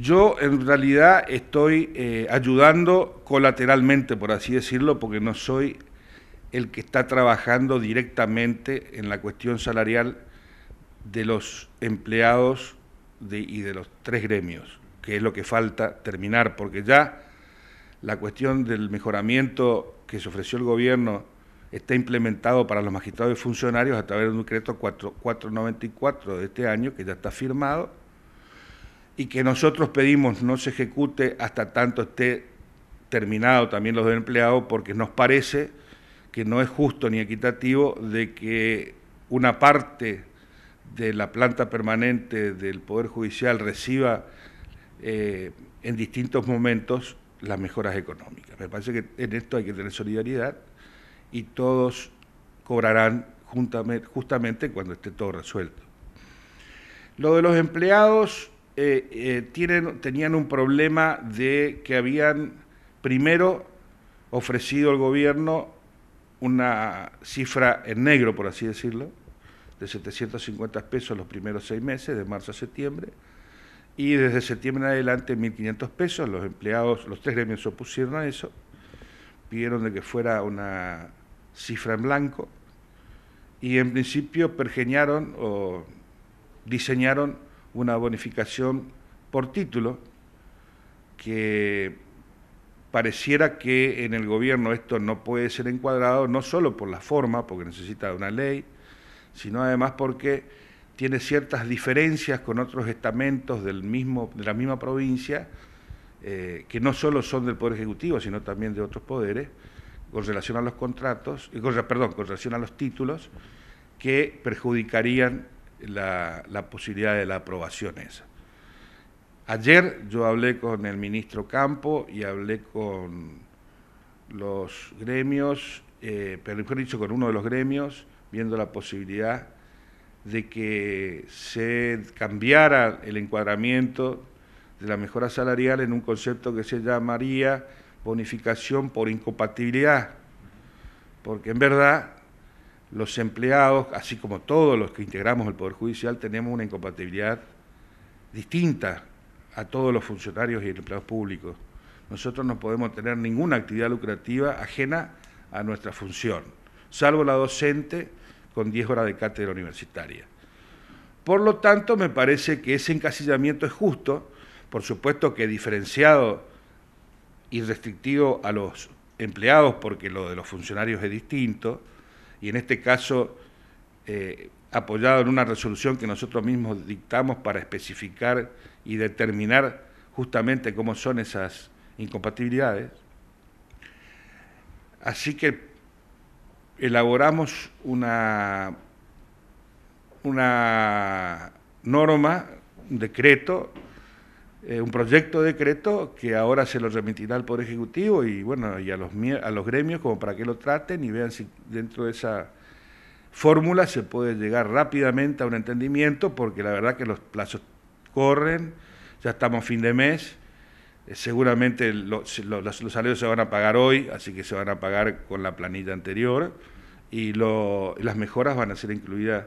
Yo en realidad estoy eh, ayudando colateralmente, por así decirlo, porque no soy el que está trabajando directamente en la cuestión salarial de los empleados y de los tres gremios, que es lo que falta terminar, porque ya la cuestión del mejoramiento que se ofreció el gobierno está implementado para los magistrados y funcionarios a través de un decreto 494 de este año, que ya está firmado, y que nosotros pedimos no se ejecute hasta tanto esté terminado también los empleados, porque nos parece que no es justo ni equitativo de que una parte de la planta permanente del Poder Judicial reciba eh, en distintos momentos las mejoras económicas. Me parece que en esto hay que tener solidaridad y todos cobrarán justamente cuando esté todo resuelto. Lo de los empleados eh, eh, tenían un problema de que habían primero ofrecido al gobierno una cifra en negro, por así decirlo, de 750 pesos los primeros seis meses, de marzo a septiembre, y desde septiembre en adelante 1.500 pesos. Los empleados, los tres gremios se opusieron a eso, pidieron de que fuera una cifra en blanco, y en principio pergeñaron o diseñaron una bonificación por título que pareciera que en el gobierno esto no puede ser encuadrado, no solo por la forma, porque necesita una ley, sino además porque tiene ciertas diferencias con otros estamentos del mismo, de la misma provincia, eh, que no solo son del Poder Ejecutivo, sino también de otros poderes, con relación a los contratos, eh, con, perdón, con relación a los títulos, que perjudicarían la, posibilidad de la aprobación esa. Ayer yo hablé con el ministro Campo y hablé con los gremios, eh, pero mejor dicho, con uno de los gremios, viendo la posibilidad de que se cambiara el encuadramiento de la mejora salarial en un concepto que se llamaría bonificación por incompatibilidad, porque en verdad los empleados, así como todos los que integramos el Poder Judicial, tenemos una incompatibilidad distinta a todos los funcionarios y empleados públicos. Nosotros no podemos tener ninguna actividad lucrativa ajena a nuestra función, salvo la docente con 10 horas de cátedra universitaria. Por lo tanto, me parece que ese encasillamiento es justo, por supuesto que diferenciado y restrictivo a los empleados, porque lo de los funcionarios es distinto, y en este caso eh, apoyado en una resolución que nosotros mismos dictamos para especificar y determinar justamente cómo son esas incompatibilidades. Así que elaboramos una, una norma, un decreto eh, un proyecto de decreto que ahora se lo remitirá al Poder Ejecutivo y bueno, y a los, gremios como para que lo traten y vean si dentro de esa fórmula se puede llegar rápidamente a un entendimiento, porque la verdad que los plazos corren, ya estamos a fin de mes, eh, seguramente los, salarios se van a pagar hoy, así que se van a pagar con la planilla anterior, y las mejoras van a ser incluidas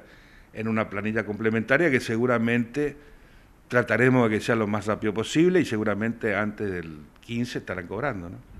en una planilla complementaria que seguramente trataremos de que sea lo más rápido posible y seguramente antes del 15 estarán cobrando. ¿no?